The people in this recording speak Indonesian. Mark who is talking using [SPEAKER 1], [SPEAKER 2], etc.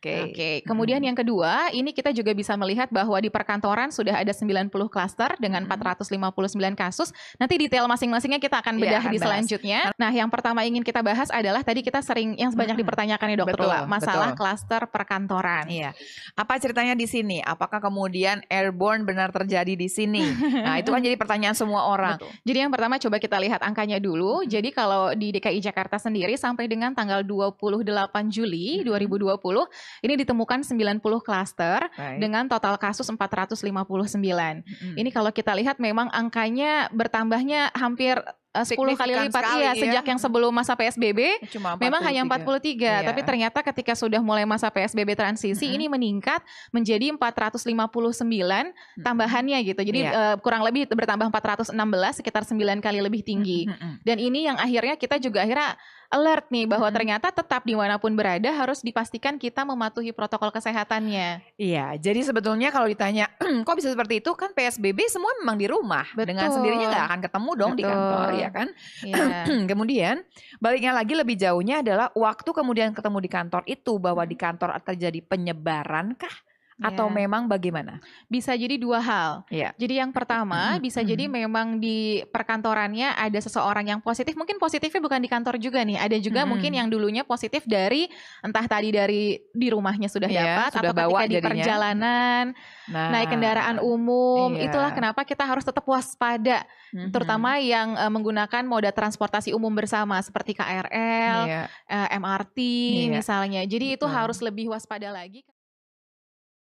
[SPEAKER 1] Oke. Okay. Okay. Kemudian hmm. yang kedua, ini kita juga bisa melihat bahwa di perkantoran sudah ada 90 klaster dengan hmm. puluh 459 kasus. Nanti detail masing-masingnya kita akan iya, bedah ya, akan di bahas. selanjutnya. Nah, yang pertama ingin kita bahas adalah tadi kita sering yang banyak hmm. dipertanyakan ya dokter betul, masalah klaster perkantoran. Iya. Apa ceritanya di sini? Apakah kemudian airborne benar terjadi di sini? Nah, itu kan jadi pertanyaan semua orang. Betul. Jadi yang pertama coba kita lihat angkanya dulu. Hmm. Jadi kalau di DKI Jakarta sendiri sampai dengan tanggal 28 Juli hmm. 2020 ini ditemukan 90 klaster dengan total kasus 459. Hmm. Ini kalau kita lihat memang angkanya bertambahnya hampir 10 eh, kali lipat sekali, iya ya. sejak yang sebelum masa PSBB eh, Cuma memang hanya 43 iya. tapi ternyata ketika sudah mulai masa PSBB transisi mm -hmm. ini meningkat menjadi 459 tambahannya gitu. Jadi yeah. Iya. uh, kurang lebih bertambah 416 sekitar 9 kali lebih tinggi. Mm -hmm. Dan ini yang akhirnya kita juga akhirnya alert nih bahwa hmm. ternyata tetap dimanapun berada harus dipastikan kita mematuhi protokol kesehatannya. Iya, jadi sebetulnya kalau ditanya kok bisa seperti itu kan PSBB semua memang di rumah Betul. dengan sendirinya nggak akan ketemu dong Betul. di kantor ya kan. Yeah. Iya. kemudian baliknya lagi lebih jauhnya adalah waktu kemudian ketemu di kantor itu bahwa di kantor terjadi penyebaran kah?
[SPEAKER 2] yeah. atau ya. memang
[SPEAKER 1] bagaimana? Bisa jadi dua hal. Yeah. Jadi yang pertama mm bisa jadi memang di perkantorannya ada seseorang yang positif. Mungkin positifnya bukan di kantor juga nih. Ada juga mm mungkin yang dulunya positif dari entah tadi dari di rumahnya sudah yeah, dapat sudah atau bawa ketika jadinya. di perjalanan, nah, naik kendaraan umum. Yeah. Itulah kenapa kita harus tetap waspada, mm terutama yang uh, menggunakan moda transportasi umum bersama seperti KRL, yeah. Iya. uh, MRT yeah. misalnya. Jadi Betul. itu harus lebih waspada lagi.